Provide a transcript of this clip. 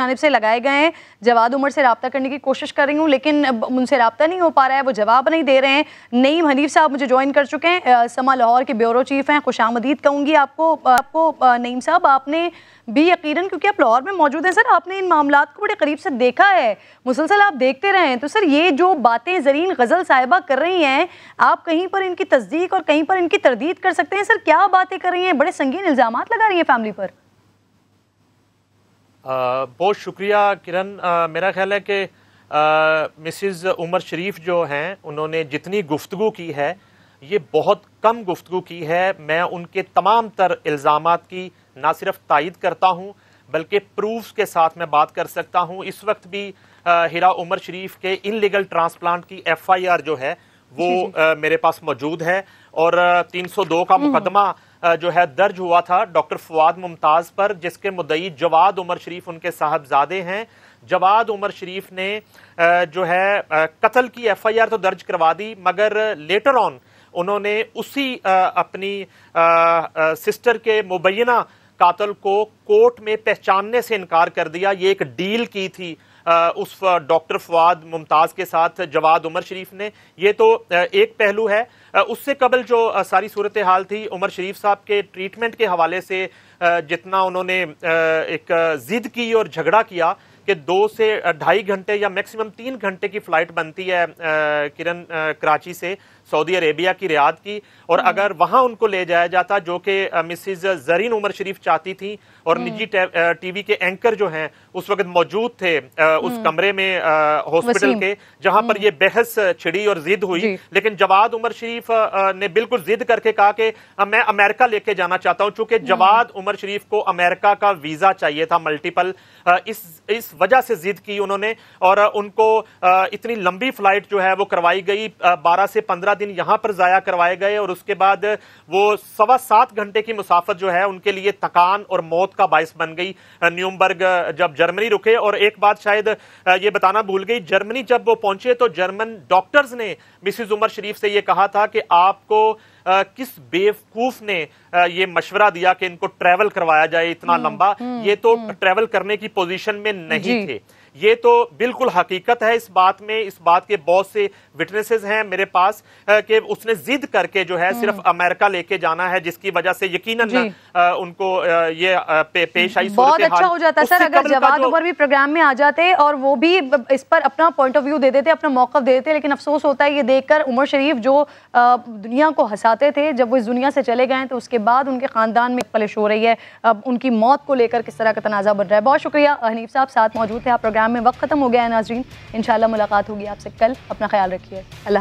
जानब से लगाए गए हैं जवाद उमर से रबता करने की कोशिश कर रही हूँ लेकिन उनसे रबता नहीं हो पा रहा है वो जवाब नहीं दे रहे हैं नईम हनीफ साहब मुझे ज्वाइन कर चुके हैं समा लाहौर के ब्यूरो चीफ हैं खुश आमदीद कहूँगी आपको आपको नईम साहब आपने भी यकीन क्योंकि आप लाहौर में मौजूद हैं सर आपने इन मामला को बड़े करीब से देखा है मुसलसल आप देखते रहे हैं तो सर ये जो बातें जरीन गज़ल साहिबा कर रही हैं आप कहीं पर इनकी तस्दीक और कहीं पर इनकी तरदीद कर सकते हैं सर क्या बातें कर रही हैं बड़े संगीन इल्ज़ाम लगा रही हैं फैमिली पर बहुत शुक्रिया किरण मेरा ख्याल है कि मिसिज़ उमर शरीफ जो हैं उन्होंने जितनी गुफ्तु की है ये बहुत कम गुफ्तु की है मैं उनके तमाम तर इल्ज़ाम की ना सिर्फ तायद करता हूँ बल्कि प्रूफ्स के साथ मैं बात कर सकता हूँ इस वक्त भी आ, हिरा उमर शरीफ के इन लीगल ट्रांसप्लांट की एफ आई आर जो है वो जी जी। आ, मेरे पास मौजूद है और तीन सौ दो का हम्म। मुकदमा जो है दर्ज हुआ था डॉक्टर फवाद मुमताज़ पर जिसके मुदई जवाद उमर शरीफ उनके साहबजादे हैं जवाद उमर शरीफ ने जो है कत्ल की एफआईआर तो दर्ज करवा दी मगर लेटर ऑन उन्होंने उसी अपनी सिस्टर के मुबैना कातल को कोर्ट में पहचानने से इनकार कर दिया ये एक डील की थी उस डॉक्टर फवाद मुमताज़ के साथ जवाद उमर शरीफ ने ये तो एक पहलू है उससे कबल जो सारी सूरत हाल थी उमर शरीफ साहब के ट्रीटमेंट के हवाले से जितना उन्होंने एक ज़िद की और झगड़ा किया कि दो से ढाई घंटे या मैक्सिमम तीन घंटे की फ़्लाइट बनती है किरण कराची से सऊदी अरेबिया की रियाद की और हम्म। अगर वहाँ उनको ले जाया जाता जो कि मिसिज जरीन उमर शरीफ चाहती थी और हम्म। निजी टीवी के एंकर जो हैं उस वक्त मौजूद थे उस हम्म। कमरे में हॉस्पिटल के जहाँ पर यह बहस छिड़ी और जिद हुई लेकिन जवाद उमर शरीफ ने बिल्कुल जिद करके कहा कि मैं अमेरिका लेके जाना चाहता हूँ चूंकि जवाद उमर शरीफ को अमेरिका का वीज़ा चाहिए था मल्टीपल इस इस वजह से जिद की उन्होंने और उनको इतनी लंबी फ्लाइट जो है वो करवाई गई बारह से पंद्रह दिन यहाँ पर ज़ाया करवाए गए और उसके बाद वो सवा सात घंटे की मुसाफत जो है उनके लिए थकान और मौत का बायस बन गई न्यूमबर्ग जब जर्मनी रुके और एक बात शायद ये बताना भूल गई जर्मनी जब वो पहुंचे तो जर्मन डॉक्टर्स ने मिसिज उमर शरीफ से ये कहा था कि आपको किस बेवकूफ ने ये मशवरा दिया कि इनको ट्रैवल करवाया जाए इतना हम्म, लंबा हम्म, ये तो ट्रैवल हम्म। करने की पोजीशन में नहीं थे ये तो बिल्कुल हकीकत है इस बात में इस बात के बहुत से विटनेसेस हैं मेरे पास कि उसने जिद करके जो है सिर्फ अमेरिका लेके जाना है जिसकी वजह से यकीनन उनको ये पे, पेश आई बहुत अच्छा हो जाता सर अगर जवाब उमर भी प्रोग्राम में आ जाते और वो भी इस पर अपना पॉइंट ऑफ व्यू दे देते अपना मौका दे देते लेकिन अफसोस होता है ये देखकर उमर शरीफ जो दुनिया को हंसा चाहते थे जब वो इस दुनिया से चले गए तो उसके बाद उनके ख़ानदान में पलिश हो रही है अब उनकी मौत को लेकर किस तरह का तनाज़ा बन रहा है बहुत शुक्रिया हनीफ साहब साथ मौजूद थे आप प्रोग्राम में वक्त खत्म हो गया है नाजरीन इन मुलाकात होगी आपसे कल अपना ख्याल रखिए अल्लाह